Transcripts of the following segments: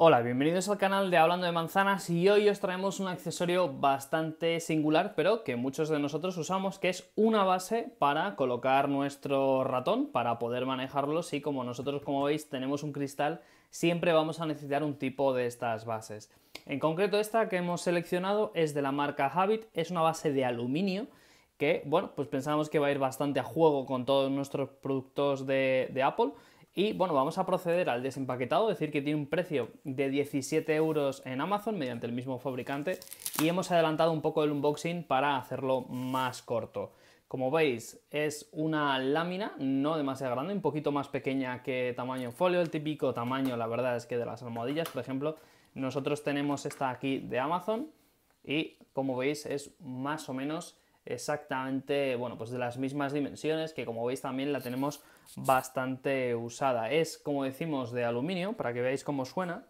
Hola, bienvenidos al canal de Hablando de Manzanas y hoy os traemos un accesorio bastante singular pero que muchos de nosotros usamos que es una base para colocar nuestro ratón para poder manejarlo y como nosotros como veis tenemos un cristal siempre vamos a necesitar un tipo de estas bases. En concreto esta que hemos seleccionado es de la marca Habit, es una base de aluminio que bueno pues pensamos que va a ir bastante a juego con todos nuestros productos de Apple y bueno, vamos a proceder al desempaquetado, decir que tiene un precio de 17 euros en Amazon mediante el mismo fabricante y hemos adelantado un poco el unboxing para hacerlo más corto. Como veis, es una lámina no demasiado grande, un poquito más pequeña que tamaño folio, el típico tamaño, la verdad es que de las almohadillas, por ejemplo, nosotros tenemos esta aquí de Amazon y como veis es más o menos exactamente, bueno, pues de las mismas dimensiones, que como veis también la tenemos bastante usada. Es, como decimos, de aluminio, para que veáis cómo suena.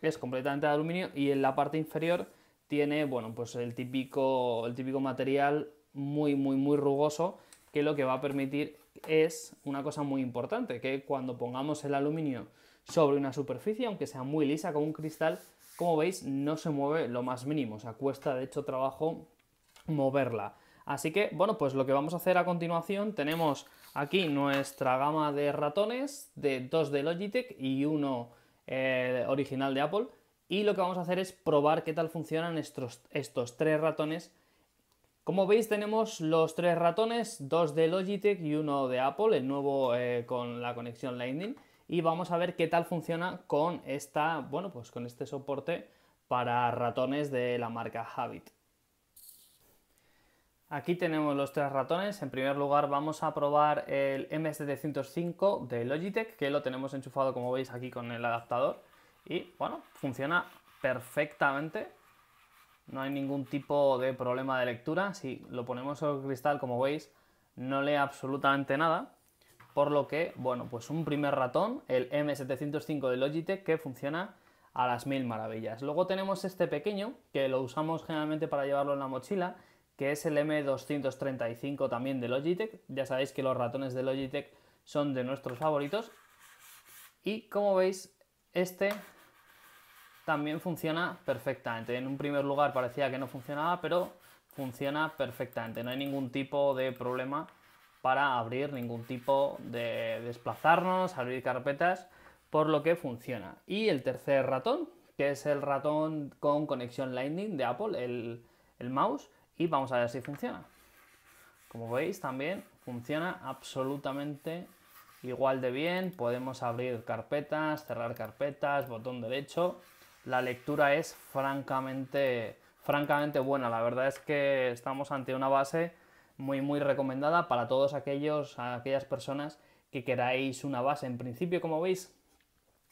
Es completamente de aluminio y en la parte inferior tiene, bueno, pues el típico, el típico material muy, muy, muy rugoso, que lo que va a permitir es una cosa muy importante, que cuando pongamos el aluminio sobre una superficie, aunque sea muy lisa como un cristal, como veis no se mueve lo más mínimo, o sea, cuesta de hecho trabajo moverla. Así que, bueno, pues lo que vamos a hacer a continuación, tenemos aquí nuestra gama de ratones, de dos de Logitech y uno eh, original de Apple, y lo que vamos a hacer es probar qué tal funcionan estos, estos tres ratones. Como veis tenemos los tres ratones, dos de Logitech y uno de Apple, el nuevo eh, con la conexión Lightning, y vamos a ver qué tal funciona con esta, bueno, pues con este soporte para ratones de la marca Habit. Aquí tenemos los tres ratones. En primer lugar vamos a probar el m 705 de Logitech, que lo tenemos enchufado como veis aquí con el adaptador. Y bueno, funciona perfectamente. No hay ningún tipo de problema de lectura. Si lo ponemos sobre el cristal, como veis, no lee absolutamente nada. Por lo que, bueno, pues un primer ratón, el M705 de Logitech, que funciona a las mil maravillas. Luego tenemos este pequeño, que lo usamos generalmente para llevarlo en la mochila que es el M235 también de Logitech. Ya sabéis que los ratones de Logitech son de nuestros favoritos. Y como veis, este también funciona perfectamente. En un primer lugar parecía que no funcionaba, pero funciona perfectamente. No hay ningún tipo de problema para abrir ningún tipo de desplazarnos, abrir carpetas, por lo que funciona. Y el tercer ratón, que es el ratón con conexión Lightning de Apple, el, el mouse, y vamos a ver si funciona. Como veis también funciona absolutamente igual de bien, podemos abrir carpetas, cerrar carpetas, botón derecho. La lectura es francamente, francamente buena, la verdad es que estamos ante una base muy muy recomendada para todos aquellos, aquellas personas que queráis una base. En principio, como veis,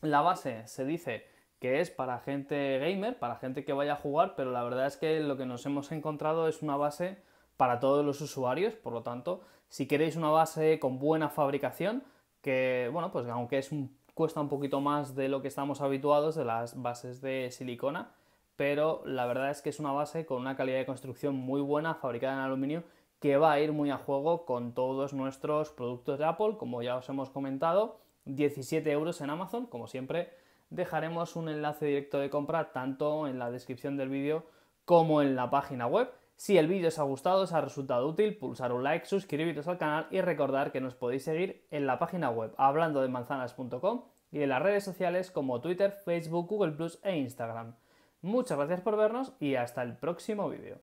la base se dice que es para gente gamer, para gente que vaya a jugar, pero la verdad es que lo que nos hemos encontrado es una base para todos los usuarios, por lo tanto, si queréis una base con buena fabricación, que bueno, pues aunque es cuesta un poquito más de lo que estamos habituados de las bases de silicona, pero la verdad es que es una base con una calidad de construcción muy buena, fabricada en aluminio, que va a ir muy a juego con todos nuestros productos de Apple, como ya os hemos comentado, 17 euros en Amazon, como siempre, dejaremos un enlace directo de compra tanto en la descripción del vídeo como en la página web. Si el vídeo os ha gustado, os ha resultado útil, pulsar un like, suscribiros al canal y recordar que nos podéis seguir en la página web hablando de manzanas.com y en las redes sociales como Twitter, Facebook, Google Plus e Instagram. Muchas gracias por vernos y hasta el próximo vídeo.